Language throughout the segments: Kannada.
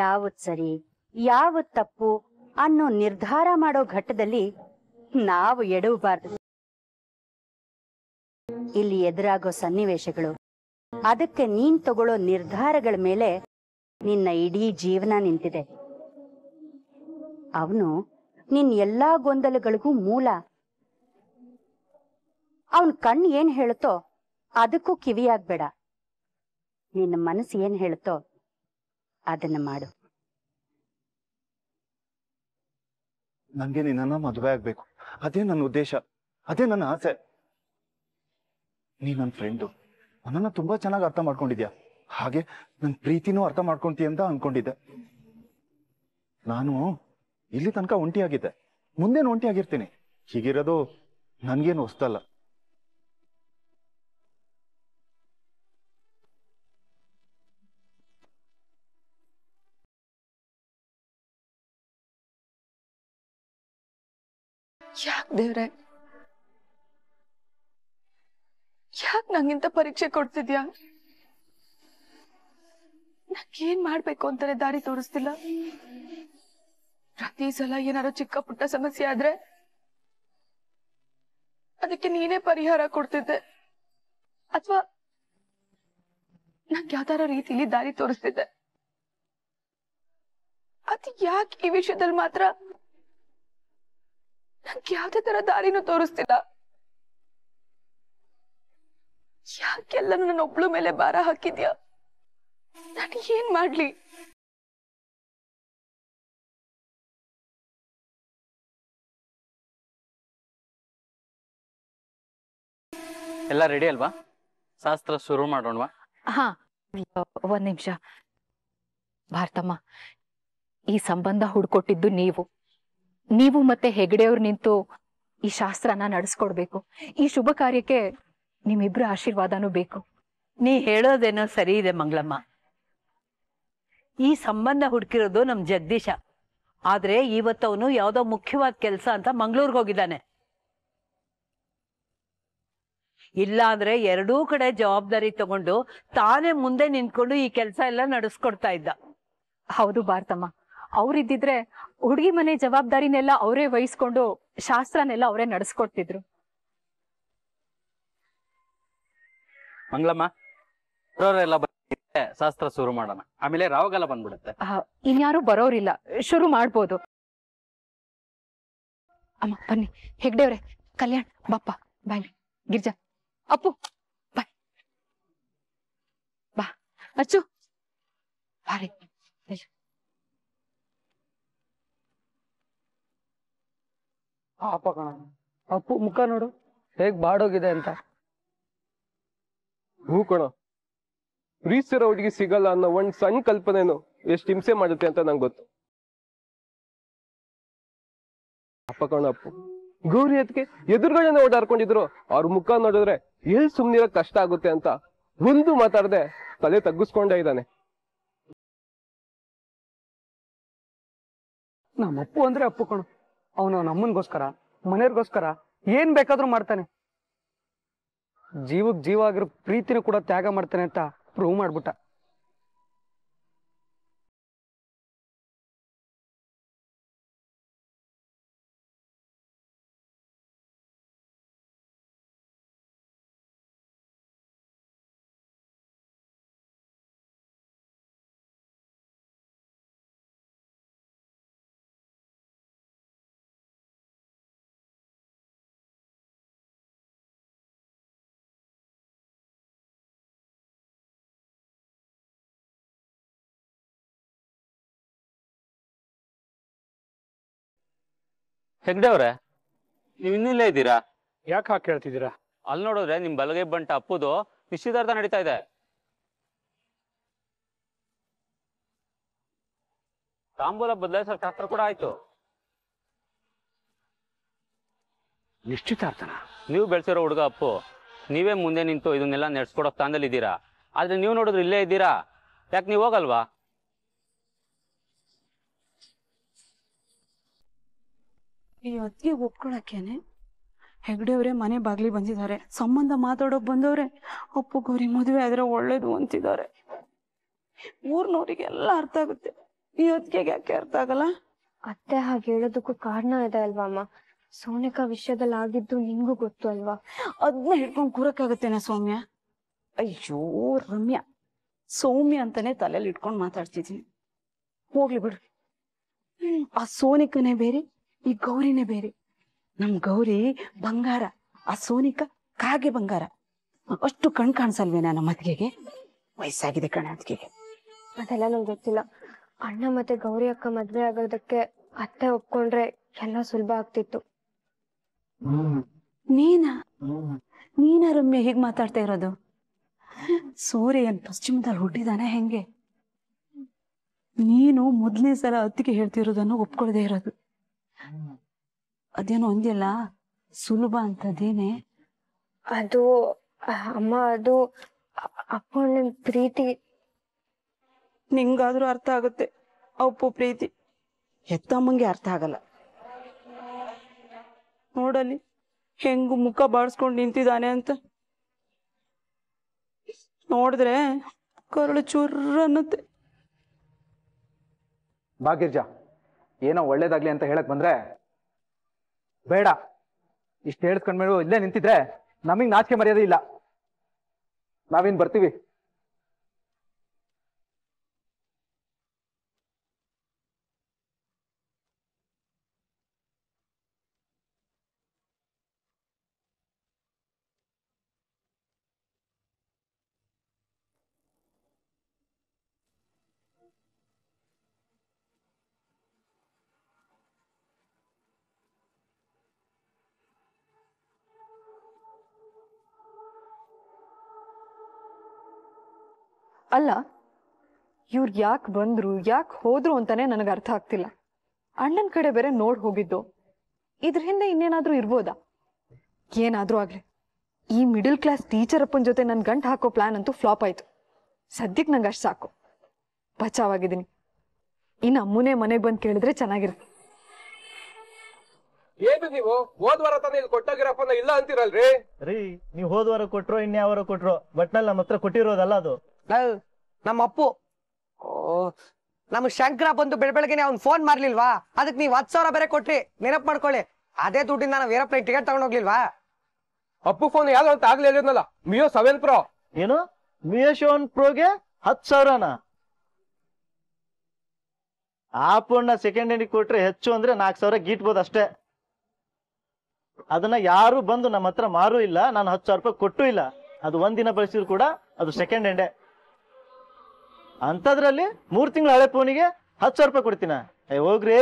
ಯಾವತ್ ಸರಿ ಯಾವತ್ ತಪ್ಪು ಅನ್ನೋ ನಿರ್ಧಾರ ಮಾಡೋ ಘಟ್ಟದಲ್ಲಿ ನಾವು ಎಡವಬಾರದು ಇಲ್ಲಿ ಎದುರಾಗೋ ಸನ್ನಿವೇಶಗಳು ಅದಕ್ಕೆ ನೀನ್ ತಗೊಳ್ಳೋ ನಿರ್ಧಾರಗಳ ಮೇಲೆ ನಿನ್ನ ಇಡೀ ಜೀವನ ನಿಂತಿದೆ ಅವನು ನಿನ್ ಎಲ್ಲಾ ಗೊಂದಲಗಳಿಗೂ ಮೂಲ ಅವನ್ ಕಣ್ ಏನ್ ಹೇಳುತ್ತೋ ಅದಕ್ಕೂ ಕಿವಿಯಾಗ್ಬೇಡ ನಿನ್ನ ಮನಸ್ಸು ಏನ್ ಹೇಳುತ್ತೋ ಅದನ್ನ ಮಾಡು ನನಗೆ ನಿನ್ನ ಮದುವೆ ಆಗ್ಬೇಕು ಅದೇ ನನ್ನ ಉದ್ದೇಶ ಅದೇ ನನ್ನ ಆಸೆ ನೀ ನನ್ನ ಫ್ರೆಂಡು ನನ್ನನ್ನು ತುಂಬಾ ಚೆನ್ನಾಗಿ ಅರ್ಥ ಮಾಡ್ಕೊಂಡಿದ್ಯಾ ಹಾಗೆ ನನ್ನ ಪ್ರೀತಿನೂ ಅರ್ಥ ಮಾಡ್ಕೊಂತೀಯ ಅಂತ ಅನ್ಕೊಂಡಿದ್ದೆ ನಾನು ಇಲ್ಲಿ ತನಕ ಒಂಟಿಯಾಗಿದ್ದೆ ಮುಂದೇನು ಒಂಟಿಯಾಗಿರ್ತೀನಿ ಹೀಗಿರೋದು ನನ್ಗೇನು ಹೊಸ್ತಲ್ಲ ಯಾಕೆ ದೇವ್ರೆ ಯಾಕೆ ನಂಗಿಂತ ಪರೀಕ್ಷೆ ಕೊಡ್ತಿದ್ಯಾ ಏನ್ ಮಾಡ್ಬೇಕು ಅಂತಾರೆ ದಾರಿ ತೋರಿಸ್ತಿಲ್ಲ ಪ್ರತಿ ಸಲ ಏನಾರು ಚಿಕ್ಕ ಪುಟ್ಟ ಸಮಸ್ಯೆ ಆದ್ರೆ ಅದಕ್ಕೆ ನೀನೇ ಪರಿಹಾರ ಕೊಡ್ತಿದ್ದೆ ಅಥವಾ ನಂಗೆ ಯಾವ್ದಾರ ರೀತಿಲಿ ದಾರಿ ತೋರಿಸ್ತಿದ್ದೆ ಅದು ಯಾಕೆ ಈ ವಿಷಯದಲ್ಲಿ ಮಾತ್ರ ನನ್ಗೆ ಯಾವ್ದೇ ತರ ದಾರಿನೂ ತೋರಿಸ್ತಿಲ್ಲ ಯಾಕೆಲ್ಲ ನನ್ನ ಒಬ್ಳು ಮೇಲೆ ಭಾರ ಹಾಕಿದ್ಯಾ ನಾನು ಏನ್ ಮಾಡ್ಲಿ ಎಲ್ಲ ರೆಡಿ ಅಲ್ವಾ ಶಾಸ್ತ್ರ ಶುರು ಮಾಡೋಣವಾ ಹಾ ಒಂದ್ ನಿಮಿಷ ಭಾರತಮ್ಮ ಈ ಸಂಬಂಧ ಹುಡ್ಕೊಟ್ಟಿದ್ದು ನೀವು ನೀವು ಮತ್ತೆ ಹೆಗಡೆಯವ್ರು ನಿಂತು ಈ ಶಾಸ್ತ್ರನ ನಡೆಸ್ಕೊಡ್ಬೇಕು ಈ ಶುಭ ಕಾರ್ಯಕ್ಕೆ ನಿಮ್ಮಿಬ್ರು ಆಶೀರ್ವಾದನೂ ಬೇಕು ನೀ ಹೇಳೋದೇನೋ ಸರಿ ಇದೆ ಮಂಗಳಮ್ಮ ಈ ಸಂಬಂಧ ಹುಡುಕಿರೋದು ನಮ್ ಜಗದೀಶ ಆದ್ರೆ ಇವತ್ತವನು ಯಾವ್ದೋ ಮುಖ್ಯವಾದ ಕೆಲಸ ಅಂತ ಮಂಗಳೂರಿಗೆ ಹೋಗಿದ್ದಾನೆ ಇಲ್ಲ ಅಂದ್ರೆ ಎರಡೂ ಕಡೆ ಜವಾಬ್ದಾರಿ ತಗೊಂಡು ತಾನೇ ಮುಂದೆ ನಿಂತ್ಕೊಂಡು ಈ ಕೆಲಸ ಎಲ್ಲ ನಡೆಸ್ಕೊಡ್ತಾ ಇದ್ದ ಹೌದು ಭಾರತಮ್ಮ ಅವ್ರಿದ್ದಿದ್ರೆ ಹುಡುಗಿ ಮನೆ ಜವಾಬ್ದಾರಿನೆಲ್ಲ ಅವರೇ ವಹಿಸ್ಕೊಂಡು ಶಾಸ್ತ್ರನೆಲ್ಲ ಅವರೇ ನಡೆಸ್ಕೊಡ್ತಿದ್ರು ಶಾಸ್ತ್ರ ಶುರು ಮಾಡೋಣ ಆಮೇಲೆ ರಾವಗಲ ಬಂದ್ಬಿಡುತ್ತೆ ಇನ್ಯಾರು ಬರೋರಿಲ್ಲ ಶುರು ಮಾಡ್ಬೋದು ಅಮ್ಮ ಬನ್ನಿ ಹೆಗ್ಡೆವ್ರೆ ಕಲ್ಯಾಣ್ ಬಪ್ಪ ಬಾಯ್ ಗಿರ್ಜಾ ಅಪ್ಪು ಬಾಯ್ ಬಾ ಅಚ್ಚು ಬಾರಿ ಪಾಪ ಕಣ ಅಪ್ಪು ಮುಖ ನೋಡು ಹೇಗ್ ಬಾಡೋಗಿದೆ ಅಂತ ಹೂ ಕಣ ಪ್ರೀತಿಸಿರೋ ಸಿಗಲ್ಲ ಅನ್ನೋ ಒಂದ್ ಸಣ್ಣ ಕಲ್ಪನೆನು ಎಷ್ಟ್ ಹಿಂಸೆ ಮಾಡುತ್ತೆ ಅಂತ ನಂಗೆ ಗೊತ್ತು ಅಪ್ಪ ಕಣ ಅಪ್ಪು ಗೌರಿ ಅದಕ್ಕೆ ಎದುರುಗಡೆ ಓಡಾಡ್ಕೊಂಡಿದ್ರು ಅವ್ರ ಮುಖ ನೋಡಿದ್ರೆ ಎಲ್ ಸುಮ್ನಿರ ಕಷ್ಟ ಆಗುತ್ತೆ ಅಂತ ಒಂದು ಮಾತಾಡದೆ ತಲೆ ತಗ್ಗಿಸ್ಕೊಂಡೇ ಇದ್ದಾನೆ ನಮ್ಮಪ್ಪು ಅಂದ್ರೆ ಅಪ್ಪು ಕಣ ಅವನು ನಮ್ಮನ್ಗೋಸ್ಕರ ಮನೆಯವ್ರಿಗೋಸ್ಕರ ಏನ್ ಬೇಕಾದ್ರೂ ಮಾಡ್ತಾನೆ ಜೀವಕ್ ಜೀವ ಆಗಿರೋ ಪ್ರೀತಿನೂ ಕೂಡ ತ್ಯಾಗ ಮಾಡ್ತಾನೆ ಅಂತ ಪ್ರೂವ್ ಮಾಡ್ಬಿಟ್ಟ ಹೆಗ್ಡೆ ಅವ್ರೆ ನೀವು ಇನ್ನಿಲ್ಲೇ ಇದ್ದೀರಾ ಯಾಕೆ ಹಾಕಿ ಹೇಳ್ತಿದ್ದೀರಾ ಅಲ್ಲಿ ನೋಡಿದ್ರೆ ನಿಮ್ ಬಲಗೈ ಬಂಟ ಅಪ್ಪುದು ನಿಶ್ಚಿತಾರ್ಥ ನಡೀತಾ ಇದೆ ತಾಂಬೂಲ ಬದಲಾಯಿಸೋ ಶಾಸ್ತ್ರ ಕೂಡ ಆಯ್ತು ನಿಶ್ಚಿತಾರ್ಥನ ನೀವು ಬೆಳೆಸಿರೋ ಹುಡುಗ ಅಪ್ಪು ನೀವೇ ಮುಂದೆ ನಿಂತು ಇದನ್ನೆಲ್ಲ ನಡೆಸ್ಕೊಡೋ ಸ್ಥಾನದಲ್ಲಿ ಇದ್ದೀರಾ ಆದ್ರೆ ನೀವು ನೋಡಿದ್ರೆ ಇಲ್ಲೇ ಇದ್ದೀರಾ ಯಾಕೆ ನೀವು ಹೋಗಲ್ವಾ ಈ ಅತ್ತಿಗೆ ಒಪ್ಕೊಳಕೇನೆ ಹೆಗ್ಡೆಯವರೇ ಮನೆ ಬಾಗ್ಲಿ ಬಂದಿದ್ದಾರೆ ಸಂಬಂಧ ಮಾತಾಡೋಕೆ ಬಂದವ್ರೆ ಅಪ್ಪು ಗೌರಿ ಮದುವೆ ಆದ್ರೆ ಒಳ್ಳೇದು ಅಂತಿದ್ದಾರೆ ಊರ್ನವ್ರಿಗೆಲ್ಲ ಅರ್ಥ ಆಗುತ್ತೆ ಈ ಹೊತ್ತಿಗೆ ಯಾಕೆ ಅರ್ಥ ಆಗಲ್ಲ ಅತ್ತೆ ಹಾಗೆ ಹೇಳೋದಕ್ಕೂ ಕಾರಣ ಇದೆ ಅಲ್ವಾ ಅಮ್ಮ ಸೋನಿಕ ವಿಷಯದಲ್ಲಿ ಆಗಿದ್ದು ನಿಮ್ಗೂ ಗೊತ್ತು ಅಲ್ವಾ ಅದನ್ನ ಹಿಡ್ಕೊಂಡು ಕೂರಕ್ಕಾಗತ್ತೇನ ಸೌಮ್ಯ ಅಯ್ಯೋ ರಮ್ಯ ಸೌಮ್ಯ ಅಂತಾನೆ ತಲೆಯಲ್ಲಿ ಇಟ್ಕೊಂಡು ಮಾತಾಡ್ತಿದ್ದೀನಿ ಹೋಗ್ಲಿ ಬಿಡ್ರಿ ಆ ಸೋನಿಕನೇ ಬೇರೆ ಈ ಗೌರಿನೇ ಬೇರೆ ನಮ್ ಗೌರಿ ಬಂಗಾರ ಆ ಸೋನಿಕ ಕಾಗೆ ಬಂಗಾರ ಅಷ್ಟು ಕಣ್ ಕಾಣಿಸಲ್ವೇನಾ ನಮ್ಮ ಅತ್ತಿಗೆಗೆ ವಯಸ್ಸಾಗಿದೆ ಕಣ ಅತ್ತಿಗೆಗೆ ಅದೆಲ್ಲ ನಂಗೆ ಗೊತ್ತಿಲ್ಲ ಅಣ್ಣ ಮತ್ತೆ ಗೌರಿ ಅಕ್ಕ ಮದ್ವೆ ಆಗೋದಕ್ಕೆ ಅತ್ತೆ ಒಪ್ಕೊಂಡ್ರೆ ಎಲ್ಲ ಸುಲಭ ಆಗ್ತಿತ್ತು ನೀನಾ ನೀನ ರಮ್ಯ ಹೀಗ್ ಮಾತಾಡ್ತಾ ಇರೋದು ಸೂರ್ಯ ಏನ್ ಪಶ್ಚಿಮದಲ್ಲಿ ಹುಟ್ಟಿದಾನೆ ಹೆಂಗೆ ನೀನು ಮೊದ್ಲನೇ ಸಲ ಅತ್ತಿಗೆ ಹೇಳ್ತಿರೋದನ್ನು ಒಪ್ಕೊಳ್ಳದೆ ಇರೋದು ಅದೇನೋ ಒಂದಿಲ್ಲ ಸುಲಭ ಅಂತದೇನೆ ಅದು ಅಮ್ಮ ಅದು ಅಪ್ಪನ ಪ್ರೀತಿ ನಿಂಗಾದ್ರೂ ಅರ್ಥ ಆಗುತ್ತೆ ಅಪ್ಪು ಪ್ರೀತಿ ಎತ್ತಮ್ಮಂಗೆ ಅರ್ಥ ಆಗಲ್ಲ ನೋಡಲಿ ಹೆಂಗು ಮುಖ ಬಾಡಿಸ್ಕೊಂಡು ನಿಂತಿದ್ದಾನೆ ಅಂತ ನೋಡಿದ್ರೆ ಕರುಳು ಚುರ್ರ ಅನ್ನತ್ತೆ ಏನೋ ಒಳ್ಳೇದಾಗ್ಲಿ ಅಂತ ಹೇಳಕ್ ಬಂದ್ರೆ ಬೇಡ ಇಷ್ಟು ಹೇಳಿಸ್ಕೊಂಡ್ಮೇಲೆ ಇಲ್ಲೇ ನಿಂತಿದ್ರೆ ನಮಗ್ ನಾಚಿಕೆ ಮರ್ಯಾದೆ ಇಲ್ಲ ನಾವೇನ್ ಬರ್ತೀವಿ ಅಲ್ಲ ಇವ್ರು ಯಾಕೆ ಬಂದರು ಯಾಕೆ ಹೋದ್ರು ಅಂತಾನೆ ನನಗೆ ಅರ್ಥ ಆಗ್ತಿಲ್ಲ ಅಣ್ಣನ ಕಡೆ ಬೇರೆ ನೋಡ್ ಹೋಗಿದ್ದು ಇದ್ರ ಹಿಂದೆ ಇನ್ನೇನಾದರೂ ಇರ್ಬೋದಾ ಏನಾದರೂ ಆಗಲಿ ಈ ಮಿಡಲ್ ಕ್ಲಾಸ್ ಟೀಚರ್ ಅಪ್ಪನ ಜೊತೆ ನನ್ ಗಂಟು ಹಾಕೋ ಪ್ಲಾನ್ ಅಂತೂ ಫ್ಲಾಪ್ ಆಯ್ತು ಸದ್ಯಕ್ಕೆ ನಂಗೆ ಅಷ್ಟು ಸಾಕು ಬಚಾವಾಗಿದ್ದೀನಿ ಇನ್ನು ಅಮ್ಮನೇ ಮನೆಗೆ ಬಂದು ಕೇಳಿದ್ರೆ ಚೆನ್ನಾಗಿರುತ್ತೆ ಏನು ನೀವು ಹೋದ್ವಾರ ತಾನೇ ಇಲ್ಲಿ ಇಲ್ಲ ಅಂತೀರಲ್ರಿ ರೀ ನೀವು ಕೊಟ್ರೋ ಇನ್ಯಾವಾರ ಕೊಟ್ರೋ ಬಟ್ನಲ್ಲಿ ನಮ್ಮ ಹತ್ರ ಕೊಟ್ಟಿರೋದಲ್ಲ ಅದು ನಮ್ಮ ಅಪ್ಪು ಓ ನಮ್ ಶಂಕರ ಬಂದು ಬೆಳ ಬೆಳಗ್ಗೆನೆ ಅವ್ನ್ ಫೋನ್ ಮಾಡ್ಲಿಲ್ವಾ ಅದಕ್ಕೆ ನೀವ್ ಹತ್ ಸಾವಿರ ಬೇರೆ ಕೊಟ್ರಿ ನೆನಪ್ ಮಾಡ್ಕೊಳ್ಳಿ ಅದೇ ದುಡ್ಡಿಂದ ನಾವ್ ಏರೋಪ್ಲೇನ್ ಟಿಕೆಟ್ ತಗೊಂಡ್ ಹೋಗ್ಲಿಲ್ವಾ ಅಪ್ಪು ಫೋನ್ ಯಾವ್ದು ಅಂತ ಆಗ್ಲೇ ಹೇಳಿದ್ನಲ್ಲ ಮಿಯೋ ಸೆವೆನ್ ಪ್ರೋ ಏನು ಮಿಯೋ ಸೆವೆನ್ ಪ್ರೋಗೆ ಹತ್ ಸಾವಿರನ ಆ ಫೋನ್ನ ಸೆಕೆಂಡ್ ಹ್ಯಾಂಡಿಗೆ ಕೊಟ್ರೆ ಹೆಚ್ಚು ಅಂದ್ರೆ ನಾಲ್ಕು ಸಾವಿರ ಗೀಟ್ಬೋದು ಅಷ್ಟೇ ಅದನ್ನ ಯಾರು ಬಂದು ನಮ್ಮ ಹತ್ರ ಮಾರು ಇಲ್ಲ ನಾನು ಹತ್ತು ಸಾವಿರ ರೂಪಾಯಿ ಕೊಟ್ಟು ಇಲ್ಲ ಅದು ಒಂದಿನ ಬಳಸಿದ್ರು ಕೂಡ ಅದು ಸೆಕೆಂಡ್ ಹ್ಯಾಂಡೇ ಅಂಥದ್ರಲ್ಲಿ ಮೂರ್ ತಿಂಗಳ ಹಳೆ ಫೋನಿಗೆ ಹತ್ತು ಸಾವಿರ ರೂಪಾಯಿ ಕೊಡ್ತೀನ ಏ ಹೋಗ್ರಿ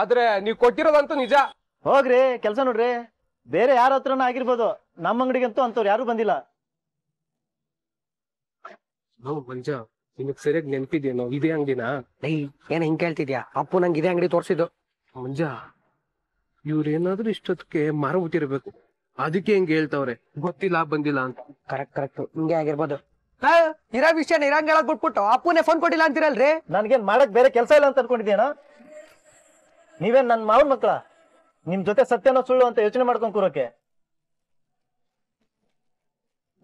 ಆದ್ರೆ ನೀವ್ ಕೊಟ್ಟಿರೋದಂತೂ ನಿಜ ಹೋಗ್ರಿ ಕೆಲಸ ನೋಡ್ರಿ ಬೇರೆ ಯಾರ ಹತ್ರ ಆಗಿರ್ಬೋದು ನಮ್ಮ ಅಂಗಡಿಗಂತೂ ಅಂತವ್ರು ಯಾರು ಬಂದಿಲ್ಲ ನಾವು ಮಂಜ ನಿನಗ್ ಸರಿಯಾಗಿ ನೆನ್ಪಿದ್ಯೇನೋ ಇದೇ ಅಂಗಡಿನಾ ಏ ಏನ್ ಹಿಂಗ್ ಕೇಳ್ತಿದ್ಯಾ ಅಪ್ಪು ನಂಗೆ ಇದೇ ಅಂಗಡಿ ತೋರ್ಸಿದ್ದು ಮುಂಜಾ ಇವ್ರೇನಾದ್ರೂ ಇಷ್ಟೊತ್ತಿಗೆ ಮರ ಹುಟ್ಟಿರ್ಬೇಕು ಅದಕ್ಕೆ ಹಿಂಗ್ ಹೇಳ್ತಾವ್ರೆ ಗೊತ್ತಿಲ್ಲ ಬಂದಿಲ್ಲ ಅಂತ ಕರೆಕ್ಟ್ ಕರೆಕ್ಟ್ ಹಿಂಗೆ ಆಗಿರ್ಬೋದು ಇರೋ ವಿಷಯನ ಇರಂಗ್ ಹೇಳಕ್ ಬಿಟ್ಬಿಟ್ಟು ಅಪ್ಪನೇ ಫೋನ್ ಕೊಟ್ಟಿಲ್ಲ ಅಂತೀರಲ್ರಿ ನನ್ಗೇನ್ ಮಾಡಕ್ ಬೇರೆ ಕೆಲಸ ಇಲ್ಲ ಅಂತ ಅನ್ಕೊಂಡಿದ್ದೀನ ನೀವೇನ್ ನನ್ ಮಾವನ್ ಮಕ್ಳ ನಿಮ್ ಜೊತೆ ಸತ್ಯನೋ ಸುಳ್ಳು ಅಂತ ಯೋಚನೆ ಮಾಡ್ಕೊಂಡ್ ಕೂರೋಕೆ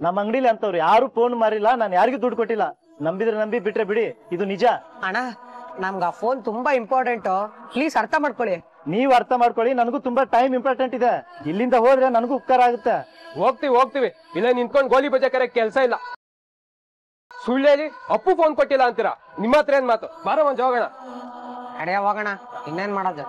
ನಮ್ಮ ಅಂಗಡಿಲಿ ಅಂತವ್ರು ಯಾರು ಫೋನ್ ಮಾರಿಲ್ಲ ನಾನು ಯಾರಿಗೂ ದುಡ್ಡು ಕೊಟ್ಟಿಲ್ಲ ನಂಬಿದ್ರೆ ನಂಬಿ ಬಿಟ್ರೆ ಬಿಡಿ ಇದು ನಿಜ ಅಣ್ಣ ನಮ್ಗೆ ಆ ಫೋನ್ ತುಂಬಾ ಇಂಪಾರ್ಟೆಂಟ್ ಪ್ಲೀಸ್ ಅರ್ಥ ಮಾಡ್ಕೊಳ್ಳಿ ನೀವ್ ಅರ್ಥ ಮಾಡ್ಕೊಳ್ಳಿ ನನಗೂ ತುಂಬಾ ಟೈಮ್ ಇಂಪಾರ್ಟೆಂಟ್ ಇದೆ ಇಲ್ಲಿಂದ ಹೋದ್ರೆ ನನಗೂ ಉಪಕಾರ ಆಗುತ್ತೆ ಹೋಗ್ತಿವಿ ಹೋಗ್ತಿವಿ ಇಲ್ಲ ನಿಂತ್ಕೊಂಡು ಗೋಲಿ ಬಜೆ ಕರೆ ಕೆಲಸ ಇಲ್ಲ ಸುಳ್ಳೇಲಿ ಅಪ್ಪು ಫೋನ್ ಕೊಟ್ಟಿಲ್ಲ ಅಂತೀರಾ ನಿಮ್ಮ ಹತ್ರ ಏನ್ ಮಾತು ಬಾರ ಒಂದ್ ಹೋಗೋಣ ಅಡೇ ಹೋಗೋಣ ಇನ್ನೇನ್ ಮಾಡೋದು